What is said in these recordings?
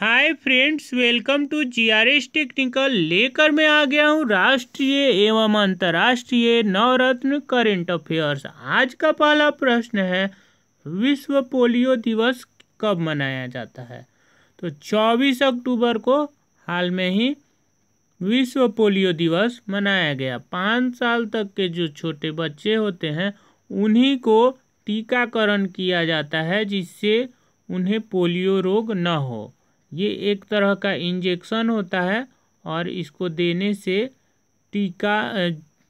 hi friends welcome to GRS technical लेकर मैं आ गया हूँ राष्ट्रीय एवं अंतर्राष्ट्रीय नवरत्न करेंट अफेयर्स आज का पहला प्रश्न है विश्व पोलियो दिवस कब मनाया जाता है तो 24 अक्टूबर को हाल में ही विश्व पोलियो दिवस मनाया गया पाँच साल तक के जो छोटे बच्चे होते हैं उन्हीं को टीकाकरण किया जाता है जिससे उन्हें पोलियो रोग न हो ये एक तरह का इंजेक्शन होता है और इसको देने से टीका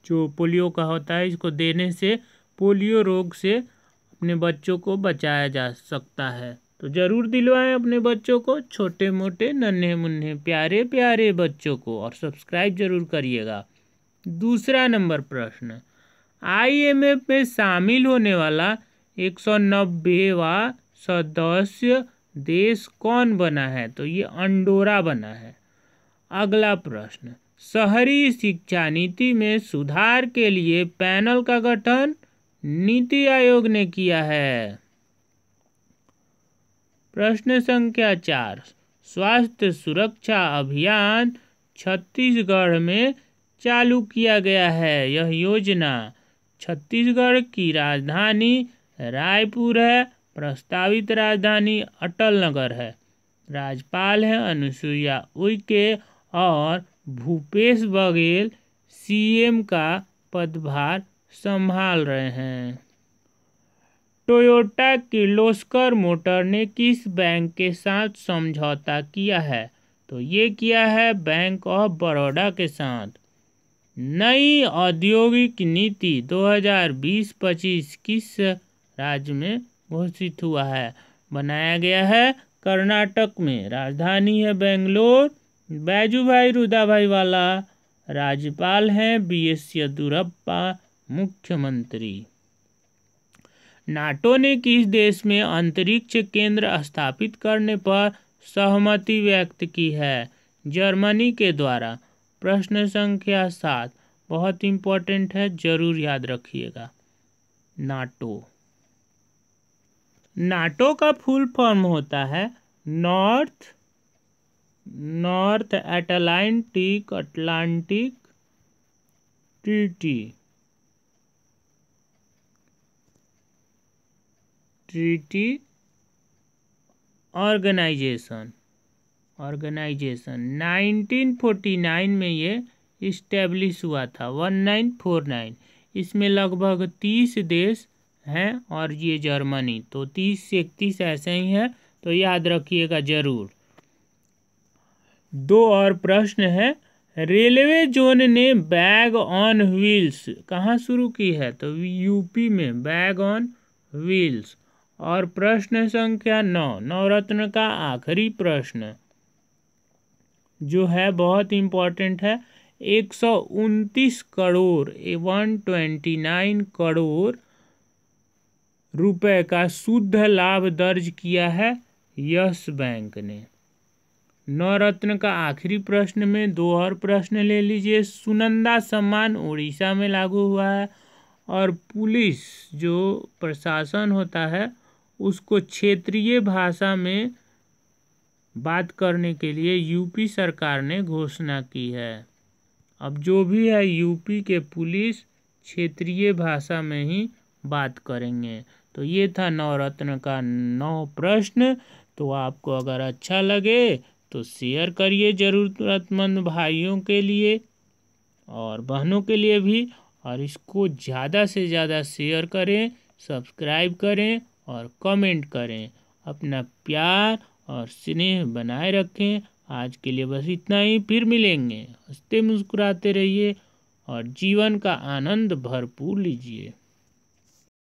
जो पोलियो का होता है इसको देने से पोलियो रोग से अपने बच्चों को बचाया जा सकता है तो ज़रूर दिलवाएं अपने बच्चों को छोटे मोटे नन्हे मुन्ने प्यारे प्यारे बच्चों को और सब्सक्राइब जरूर करिएगा दूसरा नंबर प्रश्न आईएमएफ में शामिल होने वाला एक सौ व सदस्य देश कौन बना है तो ये अंडोरा बना है अगला प्रश्न शहरी शिक्षा नीति में सुधार के लिए पैनल का गठन नीति आयोग ने किया है प्रश्न संख्या चार स्वास्थ्य सुरक्षा अभियान छत्तीसगढ़ में चालू किया गया है यह योजना छत्तीसगढ़ की राजधानी रायपुर है प्रस्तावित राजधानी अटल नगर है राज्यपाल हैं अनुसुईया उइके और भूपेश बघेल सीएम का पदभार संभाल रहे हैं टोयोटा किर्लोस्कर मोटर ने किस बैंक के साथ समझौता किया है तो ये किया है बैंक ऑफ बड़ौदा के साथ नई औद्योगिक नीति 2020-25 किस राज्य में घोषित हुआ है बनाया गया है कर्नाटक में राजधानी है बेंगलोर बैजू भाई रुदा भाई वाला राज्यपाल हैं बी एस येदुरप्पा मुख्यमंत्री नाटो ने किस देश में अंतरिक्ष केंद्र स्थापित करने पर सहमति व्यक्त की है जर्मनी के द्वारा प्रश्न संख्या सात बहुत इम्पोर्टेंट है जरूर याद रखिएगा नाटो नाटो का फुल फॉर्म होता है North North Atlantic Atlantic Treaty Treaty Organization Organization 1949 में ये इस्टेब्लिश हुआ था 1949 इसमें लगभग तीस देश हैं और ये जर्मनी तो तीस से इकतीस ऐसे ही हैं तो याद रखिएगा ज़रूर दो और प्रश्न है रेलवे जोन ने बैग ऑन व्हील्स कहाँ शुरू की है तो यूपी में बैग ऑन व्हील्स और प्रश्न संख्या नौ नवरत्न का आखिरी प्रश्न जो है बहुत इम्पॉर्टेंट है एक सौ उनतीस crore one twenty nine crore रुपए का शुद्ध लाभ दर्ज किया है यस बैंक ने नवरत्न का आखिरी प्रश्न में दो और प्रश्न ले लीजिए सुनंदा सम्मान उड़ीसा में लागू हुआ है और पुलिस जो प्रशासन होता है उसको क्षेत्रीय भाषा में बात करने के लिए यूपी सरकार ने घोषणा की है अब जो भी है यूपी के पुलिस क्षेत्रीय भाषा में ही बात करेंगे तो ये था नवरत्न का नौ प्रश्न तो आपको अगर अच्छा लगे तो शेयर करिए ज़रूरतमंद भाइयों के लिए और बहनों के लिए भी और इसको ज़्यादा से ज़्यादा शेयर करें सब्सक्राइब करें और कमेंट करें अपना प्यार और स्नेह बनाए रखें आज के लिए बस इतना ही फिर मिलेंगे हंसते मुस्कुराते रहिए और जीवन का आनंद भरपूर लीजिए